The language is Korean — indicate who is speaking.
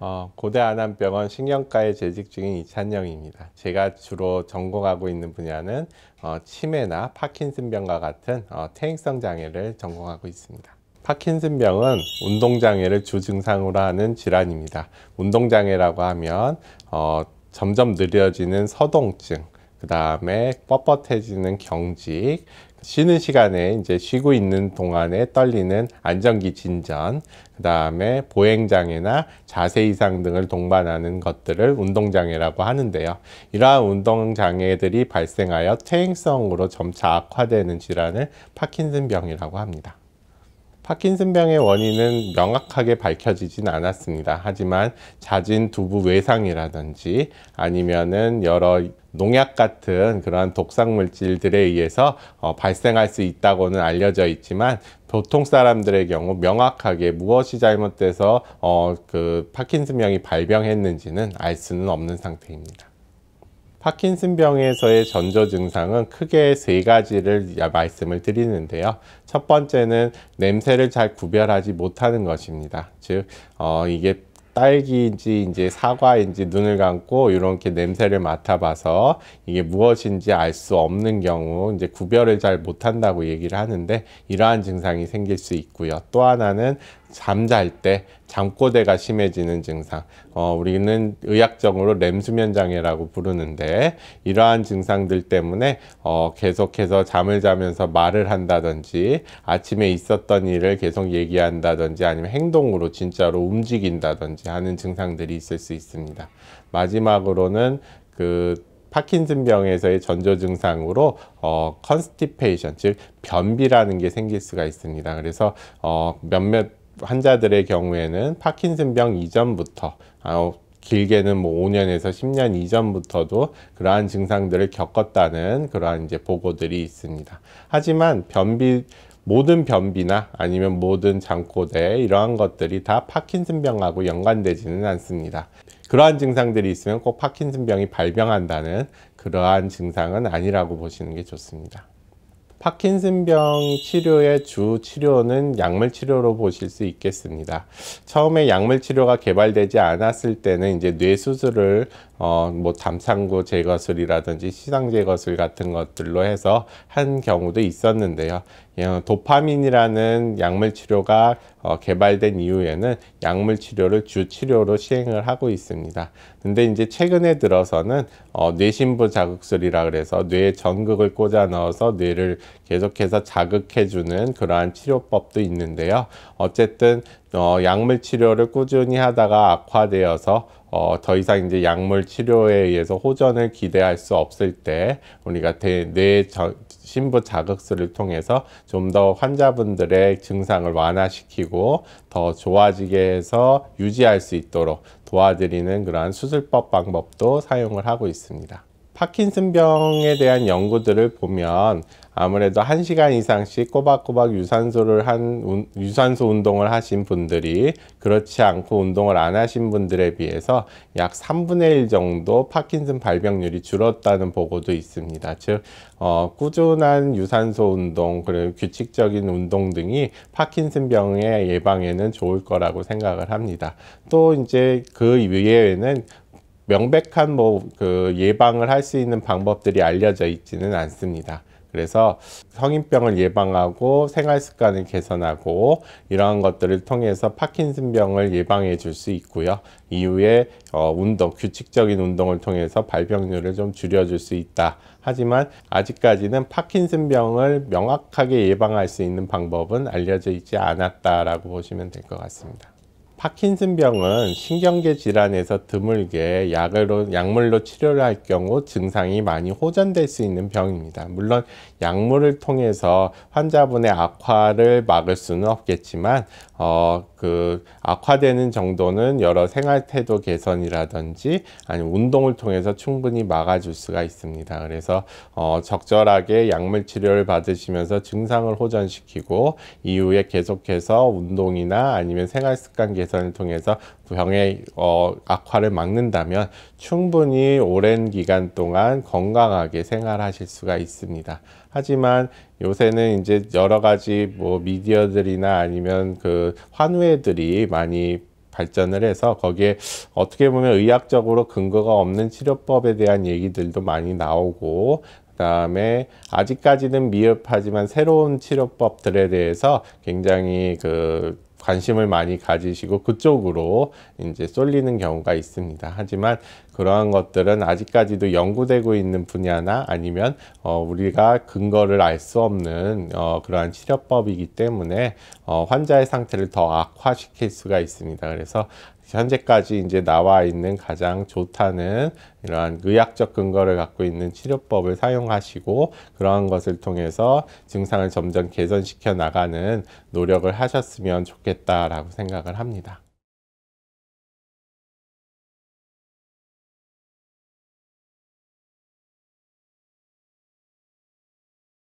Speaker 1: 어, 고대 안암병원 신경과에 재직 중인 이찬영입니다. 제가 주로 전공하고 있는 분야는 어, 치매나 파킨슨병과 같은 어, 퇴행성 장애를 전공하고 있습니다. 파킨슨병은 운동장애를 주증상으로 하는 질환입니다. 운동장애라고 하면 어, 점점 느려지는 서동증, 그 다음에 뻣뻣해지는 경직, 쉬는 시간에 이제 쉬고 있는 동안에 떨리는 안정기 진전, 그 다음에 보행장애나 자세 이상 등을 동반하는 것들을 운동장애라고 하는데요. 이러한 운동장애들이 발생하여 퇴행성으로 점차 악화되는 질환을 파킨슨병이라고 합니다. 파킨슨병의 원인은 명확하게 밝혀지진 않았습니다. 하지만 잦은 두부 외상이라든지 아니면은 여러 농약 같은 그러한 독성 물질들에 의해서 어, 발생할 수 있다고는 알려져 있지만 보통 사람들의 경우 명확하게 무엇이 잘못돼서 어, 그 파킨슨병이 발병했는지는 알 수는 없는 상태입니다. 파킨슨병에서의 전조 증상은 크게 세 가지를 말씀을 드리는데요. 첫 번째는 냄새를 잘 구별하지 못하는 것입니다. 즉, 어, 이게 딸기인지 이제 사과인지 눈을 감고 이렇게 냄새를 맡아봐서 이게 무엇인지 알 수 없는 경우 이제 구별을 잘 못한다고 얘기를 하는데 이러한 증상이 생길 수 있고요. 또 하나는 잠잘 때 잠꼬대가 심해지는 증상 어, 우리는 의학적으로 렘수면 장애라고 부르는데 이러한 증상들 때문에 어, 계속해서 잠을 자면서 말을 한다든지 아침에 있었던 일을 계속 얘기한다든지 아니면 행동으로 진짜로 움직인다든지 하는 증상들이 있을 수 있습니다 마지막으로는 그 파킨슨병에서의 전조 증상으로 어, 컨스티페이션 즉 변비라는 게 생길 수가 있습니다. 그래서 어, 몇몇 환자들의 경우에는 파킨슨병 이전부터 아우 길게는 뭐 5년에서 10년 이전부터도 그러한 증상들을 겪었다는 그러한 이제 보고들이 있습니다. 하지만 변비 모든 변비나 아니면 모든 장꼬대 이러한 것들이 다 파킨슨병하고 연관되지는 않습니다. 그러한 증상들이 있으면 꼭 파킨슨병이 발병한다는 그러한 증상은 아니라고 보시는 게 좋습니다. 파킨슨병 치료의 주 치료는 약물 치료로 보실 수 있겠습니다. 처음에 약물 치료가 개발되지 않았을 때는 이제 뇌 수술을 어, 뭐 담창구 제거술이라든지 시상 제거술 같은 것들로 해서 한 경우도 있었는데요. 예, 도파민이라는 약물 치료가 어, 개발된 이후에는 약물 치료를 주 치료로 시행을 하고 있습니다. 근데 이제 최근에 들어서는 어, 뇌신부 자극술이라 그래서 뇌에 전극을 꽂아 넣어서 뇌를 계속해서 자극해주는 그러한 치료법도 있는데요. 어쨌든 어, 약물 치료를 꾸준히 하다가 악화되어서 어, 더 이상 이제 약물 치료에 의해서 호전을 기대할 수 없을 때 우리가 대, 뇌 저, 신부 자극술을 통해서 좀 더 환자분들의 증상을 완화시키고 더 좋아지게 해서 유지할 수 있도록 도와드리는 그러한 수술법 방법도 사용을 하고 있습니다. 파킨슨병에 대한 연구들을 보면 아무래도 한시간 이상씩 꼬박꼬박 유산소를 한 운, 유산소 운동을 하신 분들이 그렇지 않고 운동을 안 하신 분들에 비해서 약 3분의 1 정도 파킨슨 발병률이 줄었다는 보고도 있습니다. 즉 어, 꾸준한 유산소 운동 그리고 규칙적인 운동 등이 파킨슨병의 예방에는 좋을 거라고 생각을 합니다. 또 이제 그 이외에는 명백한 뭐 그 예방을 할 수 있는 방법들이 알려져 있지는 않습니다. 그래서 성인병을 예방하고 생활 습관을 개선하고 이러한 것들을 통해서 파킨슨병을 예방해 줄 수 있고요. 이후에 어, 운동, 규칙적인 운동을 통해서 발병률을 좀 줄여줄 수 있다. 하지만 아직까지는 파킨슨병을 명확하게 예방할 수 있는 방법은 알려져 있지 않았다라고 보시면 될 것 같습니다. 파킨슨병은 신경계 질환에서 드물게 약으로, 약물로 치료를 할 경우 증상이 많이 호전될 수 있는 병입니다. 물론 약물을 통해서 환자분의 악화를 막을 수는 없겠지만 어, 그 악화되는 정도는 여러 생활 태도 개선이라든지 아니면 운동을 통해서 충분히 막아줄 수가 있습니다. 그래서 어, 적절하게 약물 치료를 받으시면서 증상을 호전시키고 이후에 계속해서 운동이나 아니면 생활 습관 개선 개선을 통해서 부형의 어, 악화를 막는다면 충분히 오랜 기간 동안 건강하게 생활하실 수가 있습니다. 하지만 요새는 이제 여러 가지 뭐 미디어들이나 아니면 그 환우애들이 많이 발전을 해서 거기에 어떻게 보면 의학적으로 근거가 없는 치료법에 대한 얘기들도 많이 나오고 그다음에 아직까지는 미흡하지만 새로운 치료법들에 대해서 굉장히 그 관심을 많이 가지시고 그쪽으로 이제 쏠리는 경우가 있습니다. 하지만 그러한 것들은 아직까지도 연구되고 있는 분야나 아니면 어, 우리가 근거를 알 수 없는 어, 그러한 치료법이기 때문에 어, 환자의 상태를 더 악화시킬 수가 있습니다. 그래서 현재까지 이제 나와 있는 가장 좋다는 이러한 의학적 근거를 갖고 있는 치료법을 사용하시고 그러한 것을 통해서 증상을 점점 개선시켜 나가는 노력을 하셨으면 좋겠다라고 생각을 합니다.